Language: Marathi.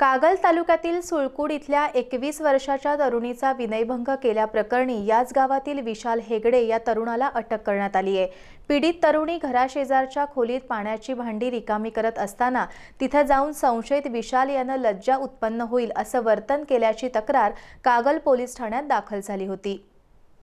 कागल तालुक्यातील सुळकूड इथल्या एकवीस वर्षाच्या तरुणीचा विनयभंग केल्याप्रकरणी याच गावातील विशाल हेगडे या तरुणाला अटक करण्यात आली आहे पीडित तरुणी घराशेजारच्या खोलीत पाण्याची भांडी रिकामी करत असताना तिथं जाऊन संशयित विशाल यानं लज्जा उत्पन्न होईल असं वर्तन केल्याची तक्रार कागल पोलीस ठाण्यात दाखल झाली होती